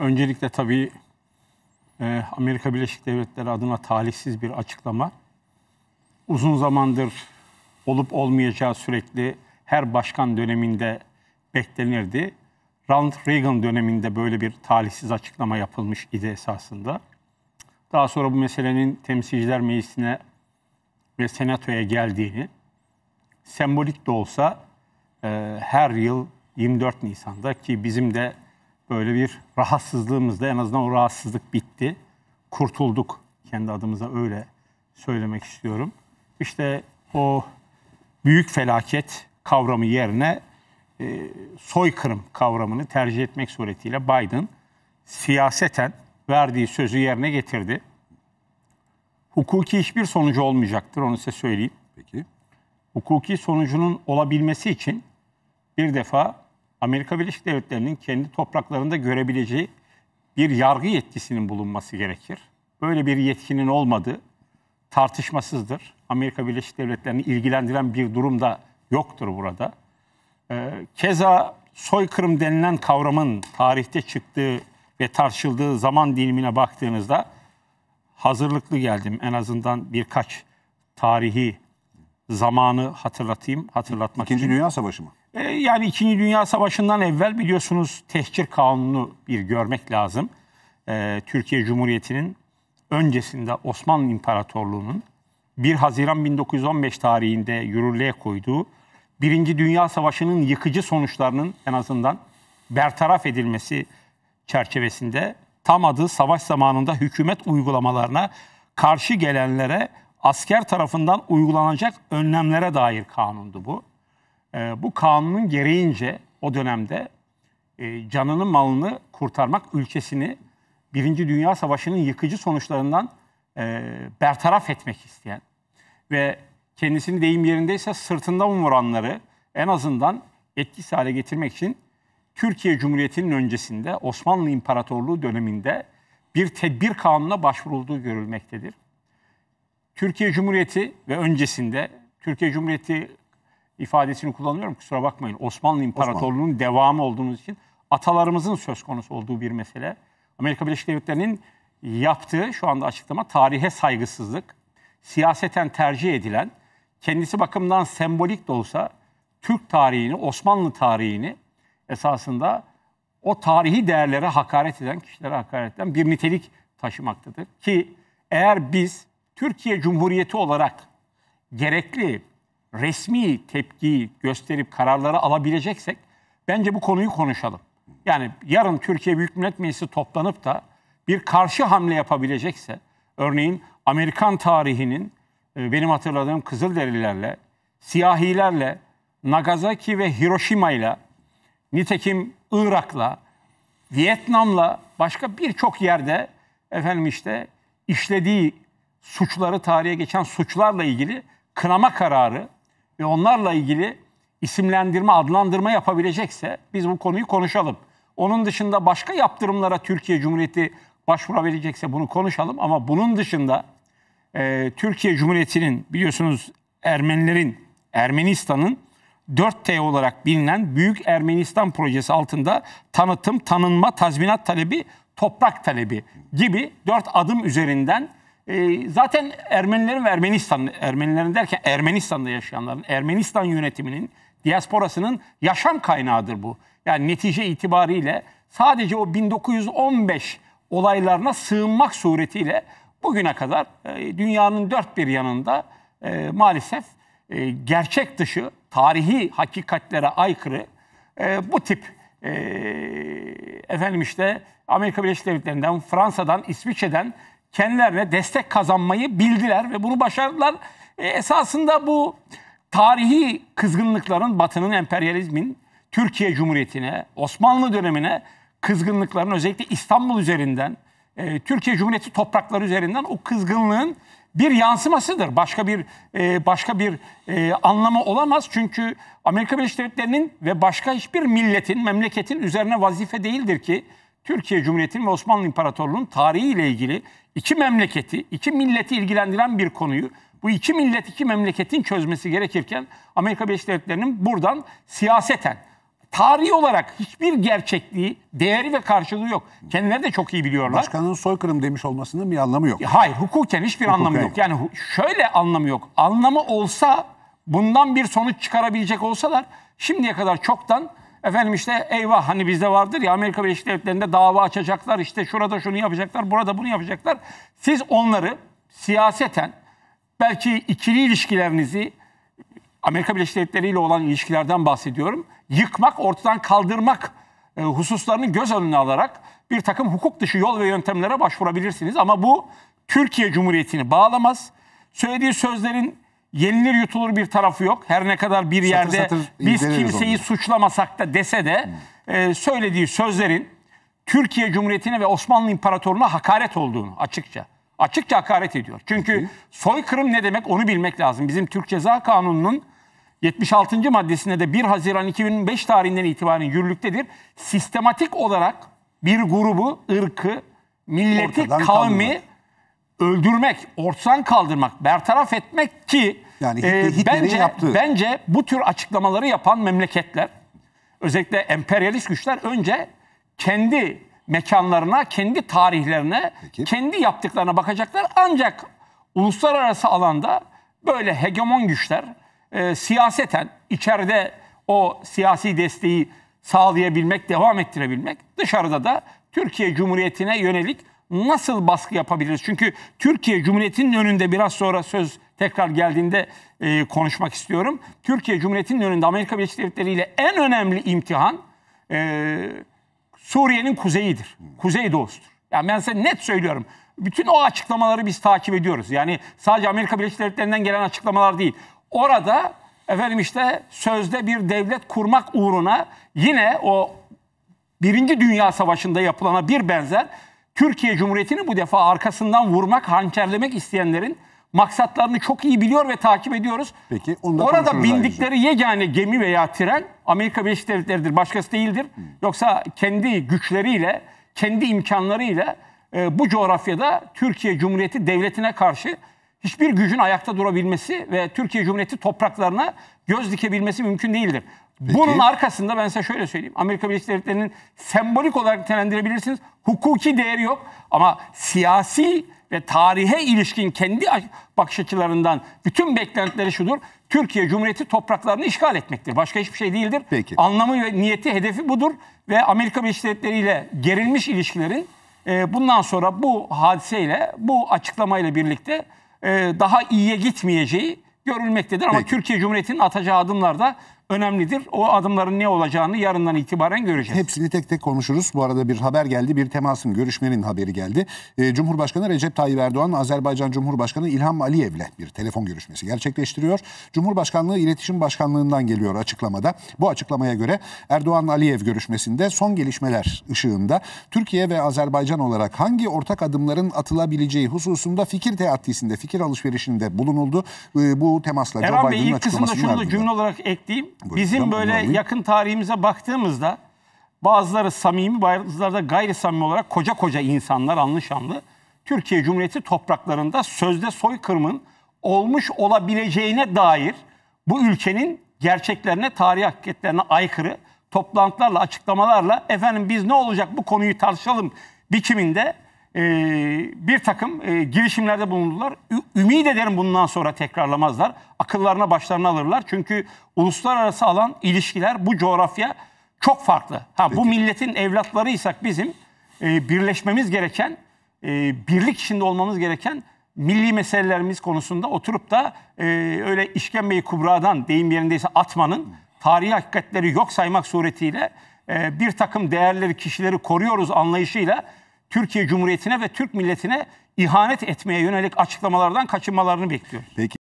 Öncelikle tabii e, Amerika Birleşik Devletleri adına talihsiz bir açıklama. Uzun zamandır olup olmayacağı sürekli her başkan döneminde beklenirdi. Ronald Reagan döneminde böyle bir talihsiz açıklama yapılmış idi esasında. Daha sonra bu meselenin Temsilciler Meclisi'ne ve Senato'ya geldiğini, sembolik de olsa e, her yıl 24 Nisan'da ki bizim de böyle bir rahatsızlığımızda en azından o rahatsızlık bitti. Kurtulduk. Kendi adımıza öyle söylemek istiyorum. İşte o büyük felaket kavramı yerine e, soykırım kavramını tercih etmek suretiyle Biden siyaseten verdiği sözü yerine getirdi. Hukuki hiçbir sonucu olmayacaktır onu size söyleyeyim. Peki. Hukuki sonucunun olabilmesi için bir defa Amerika Birleşik Devletleri'nin kendi topraklarında görebileceği bir yargı yetkisinin bulunması gerekir. Böyle bir yetkinin olmadığı tartışmasızdır. Amerika Birleşik Devletleri'ni ilgilendiren bir durum da yoktur burada. Ee, keza soykırım denilen kavramın tarihte çıktığı ve tartışıldığı zaman dilimine baktığınızda hazırlıklı geldim. En azından birkaç tarihi zamanı hatırlatayım, hatırlatmak İkinci için. Dünya Savaşı mı? E, yani İkinci Dünya Savaşı'ndan evvel biliyorsunuz tehcir kanunu bir görmek lazım. E, Türkiye Cumhuriyeti'nin öncesinde Osmanlı İmparatorluğu'nun 1 Haziran 1915 tarihinde yürürlüğe koyduğu Birinci Dünya Savaşı'nın yıkıcı sonuçlarının en azından bertaraf edilmesi çerçevesinde tam adı savaş zamanında hükümet uygulamalarına karşı gelenlere asker tarafından uygulanacak önlemlere dair kanundu bu e, bu kanunun gereğince o dönemde e, canını malını kurtarmak ülkesini Birinci Dünya Savaşı'nın yıkıcı sonuçlarından e, bertaraf etmek isteyen ve kendisini deyim yerindeyse sırtından vuranları en azından etkisiz hale getirmek için Türkiye Cumhuriyeti'nin öncesinde Osmanlı İmparatorluğu döneminde bir tedbir kanununa başvurulduğu görülmektedir. Türkiye Cumhuriyeti ve öncesinde Türkiye Cumhuriyeti ifadesini kullanıyorum kusura bakmayın. Osmanlı İmparatorluğu'nun Osmanlı. devamı olduğumuz için atalarımızın söz konusu olduğu bir mesele. Amerika Birleşik Devletleri'nin yaptığı şu anda açıklama tarihe saygısızlık, siyaseten tercih edilen, kendisi bakımından sembolik de olsa Türk tarihini, Osmanlı tarihini esasında o tarihi değerlere hakaret eden, kişilere hakaret eden bir nitelik taşımaktadır. Ki eğer biz Türkiye Cumhuriyeti olarak gerekli resmi tepkiyi gösterip kararları alabileceksek bence bu konuyu konuşalım. Yani yarın Türkiye Büyük Millet Meclisi toplanıp da bir karşı hamle yapabilecekse örneğin Amerikan tarihinin e, benim hatırladığım Kızılderililerle, siyahilerle, Nagasaki ve Hiroşima ile, nitekim Irak'la, Vietnam'la başka birçok yerde efendim işte işlediği suçları tarihe geçen suçlarla ilgili kınama kararı ve onlarla ilgili isimlendirme, adlandırma yapabilecekse biz bu konuyu konuşalım. Onun dışında başka yaptırımlara Türkiye Cumhuriyeti başvurabilecekse bunu konuşalım ama bunun dışında e, Türkiye Cumhuriyeti'nin biliyorsunuz Ermenilerin, Ermenistan'ın 4T olarak bilinen Büyük Ermenistan Projesi altında tanıtım, tanınma, tazminat talebi, toprak talebi gibi 4 adım üzerinden e, zaten Ermenilerin ve Ermenistan'ın, Ermenilerin derken Ermenistan'da yaşayanların, Ermenistan yönetiminin, diasporasının yaşam kaynağıdır bu. Yani netice itibariyle sadece o 1915 olaylarına sığınmak suretiyle bugüne kadar e, dünyanın dört bir yanında e, maalesef e, gerçek dışı, tarihi hakikatlere aykırı e, bu tip e, efendim işte Amerika Birleşik Devletleri'nden, Fransa'dan, İsviçre'den kendilerine destek kazanmayı bildiler ve bunu başardılar. E, esasında bu tarihi kızgınlıkların Batı'nın emperyalizmin Türkiye Cumhuriyeti'ne, Osmanlı dönemine kızgınlıkların özellikle İstanbul üzerinden, e, Türkiye Cumhuriyeti toprakları üzerinden o kızgınlığın bir yansımasıdır. Başka bir e, başka bir e, anlamı olamaz. Çünkü Amerika Birleşik Devletleri'nin ve başka hiçbir milletin, memleketin üzerine vazife değildir ki Türkiye Cumhuriyeti'nin ve Osmanlı İmparatorluğu'nun tarihiyle ilgili iki memleketi, iki milleti ilgilendiren bir konuyu bu iki millet, iki memleketin çözmesi gerekirken Amerika Birleşik Devletleri'nin buradan siyaseten tarihi olarak hiçbir gerçekliği, değeri ve karşılığı yok. Kendileri de çok iyi biliyorlar. Başkanın soykırım demiş olmasının bir anlamı yok. Hayır, hukuken hiçbir hukuken anlamı yok. yok. Yani şöyle anlamı yok. Anlamı olsa bundan bir sonuç çıkarabilecek olsalar şimdiye kadar çoktan Efendim işte eyvah hani bizde vardır ya Amerika Birleşik Devletleri'nde dava açacaklar işte şurada şunu yapacaklar burada bunu yapacaklar. Siz onları siyaseten belki ikili ilişkilerinizi Amerika Birleşik Devletleri ile olan ilişkilerden bahsediyorum. Yıkmak, ortadan kaldırmak e, hususlarını göz önüne alarak bir takım hukuk dışı yol ve yöntemlere başvurabilirsiniz. Ama bu Türkiye Cumhuriyeti'ni bağlamaz. Söylediği sözlerin yenilir yutulur bir tarafı yok. Her ne kadar bir yerde satır biz kimseyi onları. suçlamasak da dese de hmm. e, söylediği sözlerin Türkiye Cumhuriyeti'ne ve Osmanlı İmparatorluğu'na hakaret olduğunu açıkça. Açıkça hakaret ediyor. Çünkü soykırım ne demek onu bilmek lazım. Bizim Türk Ceza Kanunu'nun 76. maddesinde de 1 Haziran 2005 tarihinden itibaren yürürlüktedir. Sistematik olarak bir grubu, ırkı, milleti, Ortadan kavmi kaldırmak öldürmek, ortadan kaldırmak, bertaraf etmek ki yani e, bence bence bu tür açıklamaları yapan memleketler özellikle emperyalist güçler önce kendi mekanlarına, kendi tarihlerine, Peki. kendi yaptıklarına bakacaklar. Ancak uluslararası alanda böyle hegemon güçler e, siyaseten içeride o siyasi desteği sağlayabilmek, devam ettirebilmek, dışarıda da Türkiye Cumhuriyeti'ne yönelik nasıl baskı yapabiliriz? Çünkü Türkiye Cumhuriyeti'nin önünde biraz sonra söz tekrar geldiğinde e, konuşmak istiyorum. Türkiye Cumhuriyeti'nin önünde Amerika Birleşik Devletleri ile en önemli imtihan e, Suriye'nin kuzeyidir. Kuzeydoğusu'dur. Yani ben size net söylüyorum. Bütün o açıklamaları biz takip ediyoruz. Yani sadece Amerika Birleşik Devletleri'nden gelen açıklamalar değil. Orada efendim işte sözde bir devlet kurmak uğruna yine o Birinci Dünya Savaşı'nda yapılana bir benzer Türkiye Cumhuriyeti'ni bu defa arkasından vurmak, hançerlemek isteyenlerin maksatlarını çok iyi biliyor ve takip ediyoruz. Peki onu Orada bindikleri ayrıca. yegane gemi veya tren Amerika Birleşik Devletleri'dir, başkası değildir. Hmm. Yoksa kendi güçleriyle, kendi imkanlarıyla e, bu coğrafyada Türkiye Cumhuriyeti devletine karşı hiçbir gücün ayakta durabilmesi ve Türkiye Cumhuriyeti topraklarına göz dikebilmesi mümkün değildir. Peki. Bunun arkasında ben size şöyle söyleyeyim. Amerika Birleşik Devletleri'nin sembolik olarak nitelendirebilirsiniz. Hukuki değeri yok ama siyasi ve tarihe ilişkin kendi bakış açılarından bütün beklentileri şudur. Türkiye Cumhuriyeti topraklarını işgal etmektir. Başka hiçbir şey değildir. Peki. Anlamı ve niyeti, hedefi budur. Ve Amerika Birleşik Devletleri ile gerilmiş ilişkilerin e, bundan sonra bu hadiseyle, bu açıklamayla birlikte e, daha iyiye gitmeyeceği görülmektedir. Ama Peki. Türkiye Cumhuriyeti'nin atacağı adımlar da önemlidir. O adımların ne olacağını yarından itibaren göreceğiz. Hepsini tek tek konuşuruz. Bu arada bir haber geldi, bir temasın, görüşmenin haberi geldi. Ee, Cumhurbaşkanı Recep Tayyip Erdoğan, Azerbaycan Cumhurbaşkanı İlham Aliyev'le bir telefon görüşmesi gerçekleştiriyor. Cumhurbaşkanlığı İletişim Başkanlığı'ndan geliyor açıklamada. Bu açıklamaya göre Erdoğan-Aliyev görüşmesinde son gelişmeler ışığında Türkiye ve Azerbaycan olarak hangi ortak adımların atılabileceği hususunda fikir teatisinde, fikir alışverişinde bulunuldu. Ee, bu temasla Erhan Joe Biden'ın Bey ilk kısımda şunu da cümle olarak ekleyeyim. Bizim böyle yakın tarihimize baktığımızda bazıları samimi, bazıları da gayri samimi olarak koca koca insanlar anlı Türkiye Cumhuriyeti topraklarında sözde soykırımın olmuş olabileceğine dair bu ülkenin gerçeklerine, tarih hakikatlerine aykırı toplantılarla, açıklamalarla efendim biz ne olacak bu konuyu tartışalım biçiminde e, bir takım e, girişimlerde bulundular. Ü, ümit ederim bundan sonra tekrarlamazlar. Akıllarına başlarına alırlar. Çünkü uluslararası alan ilişkiler bu coğrafya çok farklı. Ha Peki. bu milletin evlatlarıysak bizim e, birleşmemiz gereken, e, birlik içinde olmamız gereken milli meselelerimiz konusunda oturup da e, öyle işkembeyi kubradan deyim yerindeyse atmanın tarihi hakikatleri yok saymak suretiyle e, bir takım değerleri, kişileri koruyoruz anlayışıyla Türkiye Cumhuriyeti'ne ve Türk milletine ihanet etmeye yönelik açıklamalardan kaçınmalarını bekliyor. Peki.